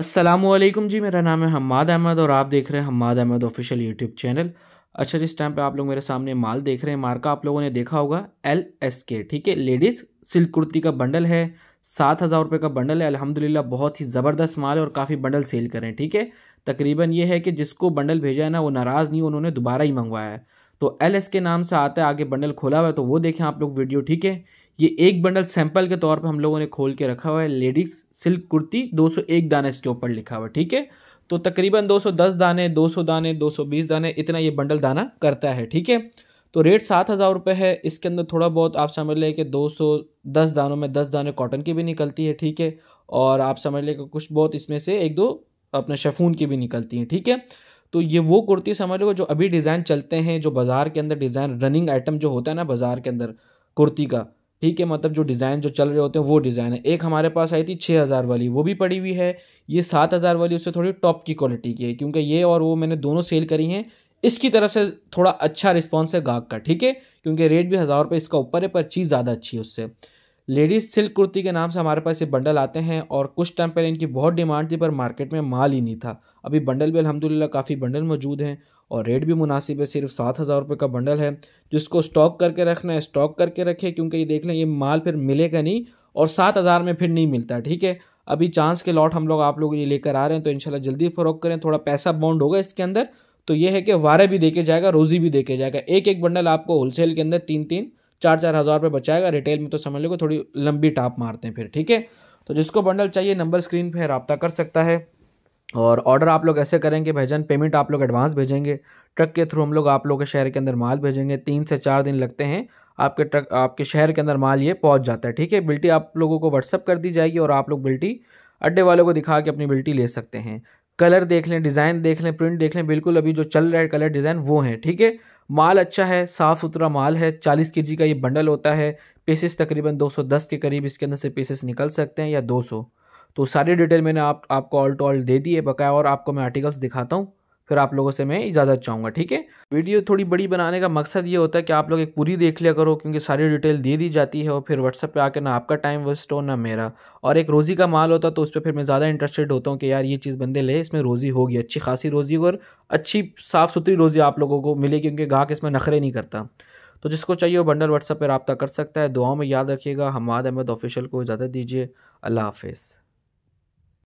असलम जी मेरा नाम है हमाद अहमद और आप देख रहे हैं Hamad Ahmed official YouTube channel अच्छा जिस टाइम पे आप लोग मेरे सामने माल देख रहे हैं मार्का आप लोगों ने देखा होगा एल एस के ठीक है लेडीज़ सिल्क कुर्ती का बंडल है सात हज़ार रुपये का बंडल है अल्हम्दुलिल्लाह बहुत ही ज़बरदस्त माल है और काफ़ी बंडल सेल करें ठीक है तकरीबन ये है कि जिसको बंडल भेजा है ना वो नाराज़ नहीं उन्होंने दोबारा ही मंगवाया है तो एल एस के नाम से आता है आगे बंडल खोला हुआ है तो वो देखें आप लोग वीडियो ठीक है ये एक बंडल सैंपल के तौर पे हम लोगों ने खोल के रखा हुआ है लेडीज सिल्क कुर्ती 201 दाने इसके ऊपर लिखा हुआ है ठीक है तो तकरीबन 210 दाने 200 दाने 220 दाने इतना ये बंडल दाना करता है ठीक है तो रेट सात हज़ार रुपये है इसके अंदर थोड़ा बहुत आप समझ लें कि 210 दानों में 10 दाने कॉटन की भी निकलती है ठीक है और आप समझ लें कि कुछ बहुत इसमें से एक दो अपने शफून की भी निकलती हैं ठीक है थीके? तो ये वो कुर्ती समझ लो जो अभी डिज़ाइन चलते हैं जो बाज़ार के अंदर डिज़ाइन रनिंग आइटम जो होता है ना बाज़ार के अंदर कुर्ती का ठीक है मतलब जो डिज़ाइन जो चल रहे होते हैं वो डिज़ाइन है एक हमारे पास आई थी छः हज़ार वाली वो भी पड़ी हुई है ये सात हज़ार वाली उससे थोड़ी टॉप की क्वालिटी की है क्योंकि ये और वो मैंने दोनों सेल करी हैं इसकी तरफ से थोड़ा अच्छा रिस्पॉन्स है गाहक का ठीक है क्योंकि रेट भी हज़ार रुपये इसका ऊपर है पर चीज़ ज़्यादा अच्छी है उससे लेडीज़ सिल्क कुर्ती के नाम से हमारे पास ये बंडल आते हैं और कुछ टाइम पहले इनकी बहुत डिमांड थी पर मार्केट में माल ही नहीं था अभी बंडल भी अलहमदिल्ला काफ़ी बंडल मौजूद हैं और रेट भी मुनासिब है सिर्फ सात हज़ार रुपये का बंडल है जिसको स्टॉक करके रखना है स्टॉक करके रखे क्योंकि ये देख लें ये माल फिर मिलेगा नहीं और सात हज़ार में फिर नहीं मिलता ठीक है अभी चांस के लॉट हम लोग आप लोग ये लेकर आ रहे हैं तो इंशाल्लाह जल्दी फ़रोग करें थोड़ा पैसा बाउंड होगा इसके अंदर तो ये है कि वारे भी देखे जाएगा रोज़ी भी देखे जाएगा एक एक बंडल आपको होलसेल के अंदर तीन तीन चार चार हज़ार रुपये बचाएगा रिटेल में तो समझ लो थोड़ी लंबी टाप मारते हैं फिर ठीक है तो जिसको बंडल चाहिए नंबर स्क्रीन पर रबता कर सकता है और ऑर्डर आप लोग ऐसे करेंगे भैजन पेमेंट आप लोग एडवांस भेजेंगे ट्रक के थ्रू हम लोग आप लोग के शहर के अंदर माल भेजेंगे तीन से चार दिन लगते हैं आपके ट्रक आपके शहर के अंदर माल ये पहुंच जाता है ठीक है बिल्टी आप लोगों को व्हाट्सअप कर दी जाएगी और आप लोग बिल्टी अड्डे वालों को दिखा के अपनी बिल्टी ले सकते हैं कलर देख लें डिज़ाइन देख लें प्रिंट देख लें बिल्कुल अभी जो चल रहा है कलर डिज़ाइन वो है ठीक है माल अच्छा है साफ़ सुथरा माल है चालीस के का ये बंडल होता है पीसेस तकरीबन 210 के करीब इसके अंदर से पीसेस निकल सकते हैं या 200 तो सारी डिटेल मैंने आप आपको ऑल टू ऑल दे दिए बकाया और आपको मैं आर्टिकल्स दिखाता हूँ फिर आप लोगों से मैं इजाज़त चाहूँगा ठीक है वीडियो थोड़ी बड़ी बनाने का मकसद ये होता है कि आप लोग एक पूरी देख लिया करो क्योंकि सारी डिटेल दे दी जाती है और फिर व्हाट्सअप पे आकर ना आपका टाइम वेस्ट हो ना मेरा और एक रोज़ी का माल होता तो उस पर फिर मैं ज़्यादा इंटरेस्टेड होता हूँ कि यार ये चीज़ बंदे ले इसमें रोज़ी होगी अच्छी खासी रोज़ी और अच्छी साफ़ सुथरी रोज़ी आप लोगों को मिलेगी क्योंकि गाहक इसमें नखरे नहीं करता तो जिसको चाहिए वो बंडल व्हाट्सअप पर रबता कर सकता है दुआओं में याद रखिएगा हमाद अहमद ऑफिशियल को इजाज़त दीजिए अल्लाह हाफिज़